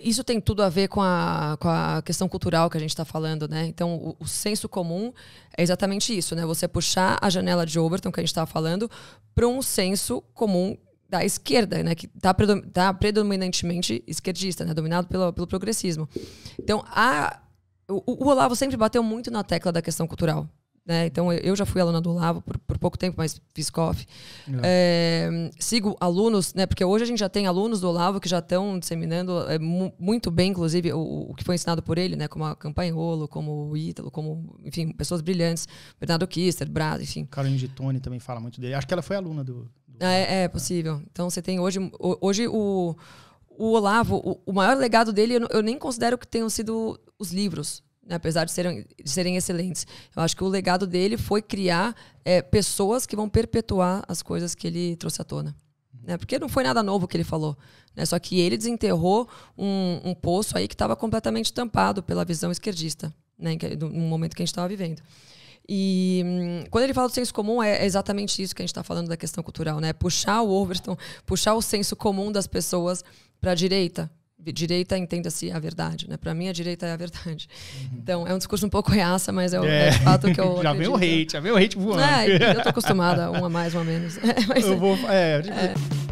Isso tem tudo a ver com a, com a questão cultural que a gente está falando, né? Então, o, o, senso comum é exatamente isso, né? Você puxar a janela de Overton que a gente estava falando para um senso comum da esquerda, né? Que está predom tá predominantemente esquerdista, né? Dominado pelo, pelo progressismo. Então, a, o, o Olavo sempre bateu muito na tecla da questão cultural, né? Então, eu já fui aluna do Lavo por, por pouco tempo, mas fiz COF. É. é, sigo alunos, né? porque hoje a gente já tem alunos do Lavo que já estão disseminando é, muito bem, inclusive, o, o, que foi ensinado por ele, né? como a campanha Rolo, como o Ítalo, como, enfim, pessoas brilhantes, Bernardo Kister, Brás, enfim. Caroline de Tony também fala muito dele. Acho que ela foi aluna do. do ah, é, é possível. Então, você tem hoje, hoje o o Olavo, o, maior legado dele, eu nem considero que tenham sido os livros apesar de serem, de serem excelentes. Eu acho que o legado dele foi criar é, pessoas que vão perpetuar as coisas que ele trouxe à tona. Uhum. Né? Porque não foi nada novo que ele falou. Né? Só que ele desenterrou um, um poço aí que estava completamente tampado pela visão esquerdista, né? no momento que a gente estava vivendo. E hum, quando ele fala do senso comum, é, é exatamente isso que a gente está falando da questão cultural, né? Puxar o Overton, puxar o senso comum das pessoas para a direita, direita entenda-se a verdade, né? Para mim a direita é a verdade. Uhum. Então é um discurso um pouco reaça, mas é, o, é. é fato que eu já vi o hate, já vi o hate voando. É, eu tô acostumada, uma mais, uma menos. mas, eu vou, é, eu é.